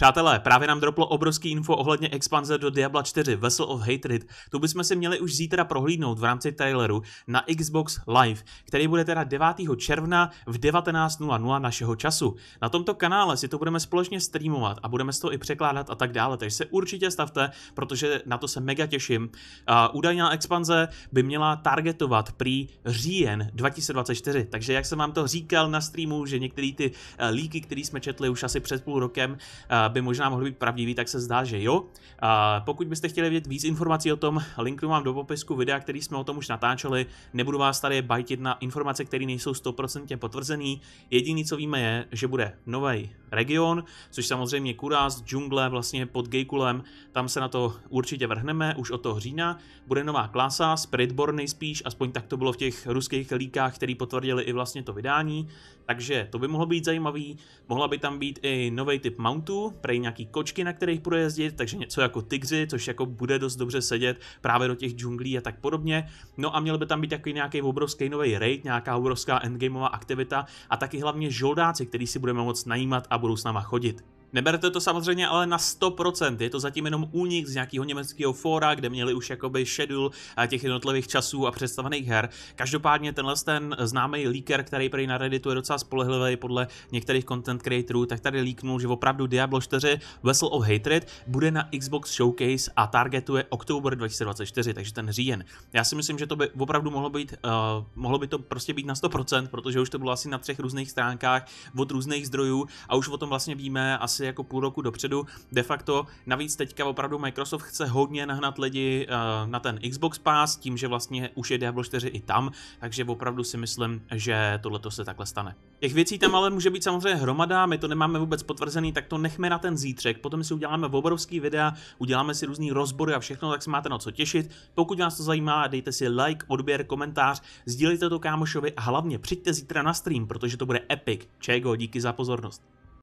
Přátelé, právě nám droplo obrovský info ohledně expanze do Diabla 4 Vessel of Hatred. Tu bychom si měli už zítra prohlídnout v rámci traileru na Xbox Live, který bude teda 9. června v 19.00 našeho času. Na tomto kanále si to budeme společně streamovat a budeme si to i překládat a tak dále, takže se určitě stavte, protože na to se mega těším. A údajná expanze by měla targetovat prý říjen 2024, takže jak jsem vám to říkal na streamu, že některé ty eh, líky, které jsme četli už asi před půl rokem, eh, by možná mohly být pravdivý, tak se zdá, že jo. A pokud byste chtěli vědět víc informací o tom, linknu vám do popisku videa, který jsme o tom už natáčeli. Nebudu vás tady bajtit na informace, které nejsou 100% potvrzený. Jediný, co víme, je, že bude nový region, což samozřejmě Kuraz, džungle, vlastně pod Gejkulem, tam se na to určitě vrhneme už od toho října. Bude nová klasa, Spiritborn nejspíš, aspoň tak to bylo v těch ruských líkách, který potvrdili i vlastně to vydání. Takže to by mohlo být zajímavý, mohla by tam být i nový typ mountu, prej nějaký kočky, na kterých bude jezdit, takže něco jako tygři, což jako bude dost dobře sedět právě do těch džunglí a tak podobně. No a měl by tam být takový nějaký obrovský nový raid, nějaká obrovská endgameová aktivita a taky hlavně žoldáci, který si budeme moct najímat a budou s náma chodit. Neberte to samozřejmě ale na 100%, je to zatím jenom únik z nějakého německého fóra, kde měli už jakoby schedule eh, těch jednotlivých časů a představených her. Každopádně tenhle ten známý leaker, který prý na Redditu je docela spolehlivý podle některých content creatorů, tak tady líknul, že opravdu Diablo 4 Vessel of Hatred bude na Xbox Showcase a targetuje oktober 2024, takže ten říjen. Já si myslím, že to by opravdu mohlo být, uh, mohlo by to prostě být na 100%, protože už to bylo asi na třech různých stránkách od různých zdrojů a už o tom vlastně víme asi asi jako půl roku dopředu. De facto navíc teďka opravdu Microsoft chce hodně nahnat lidi eh, na ten Xbox Pass, tím, že vlastně už je Diablo 4 i tam, takže opravdu si myslím, že tohle se takhle stane. Těch věcí tam ale může být samozřejmě hromada, my to nemáme vůbec potvrzený, tak to nechme na ten zítřek, potom si uděláme obrovský videa, uděláme si různý rozbory a všechno, tak se máte na co těšit. Pokud vás to zajímá, dejte si like, odběr, komentář, sdílejte to kámošovi a hlavně přijďte zítra na stream, protože to bude epic. Čego, díky za pozornost.